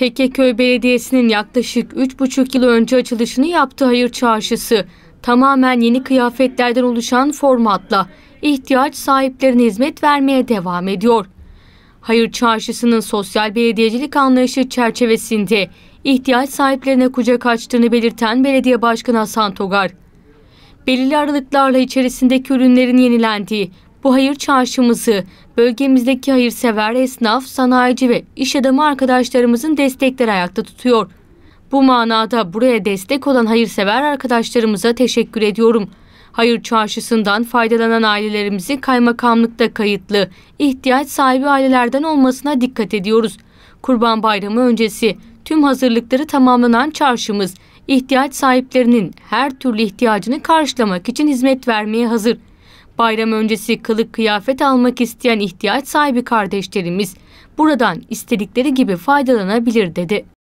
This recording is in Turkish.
Tekkeköy Belediyesi'nin yaklaşık 3,5 yıl önce açılışını yaptığı Hayır Çarşısı, tamamen yeni kıyafetlerden oluşan formatla ihtiyaç sahiplerine hizmet vermeye devam ediyor. Hayır Çarşısı'nın sosyal belediyecilik anlayışı çerçevesinde ihtiyaç sahiplerine kucak açtığını belirten Belediye Başkanı Hasan Togar, belirli aralıklarla içerisindeki ürünlerin yenilendiği bu hayır çarşımızı bölgemizdeki hayırsever esnaf, sanayici ve iş adamı arkadaşlarımızın destekleri ayakta tutuyor. Bu manada buraya destek olan hayırsever arkadaşlarımıza teşekkür ediyorum. Hayır çarşısından faydalanan ailelerimizi kaymakamlıkta kayıtlı, ihtiyaç sahibi ailelerden olmasına dikkat ediyoruz. Kurban Bayramı öncesi tüm hazırlıkları tamamlanan çarşımız, ihtiyaç sahiplerinin her türlü ihtiyacını karşılamak için hizmet vermeye hazır.'' Bayram öncesi kılık kıyafet almak isteyen ihtiyaç sahibi kardeşlerimiz buradan istedikleri gibi faydalanabilir dedi.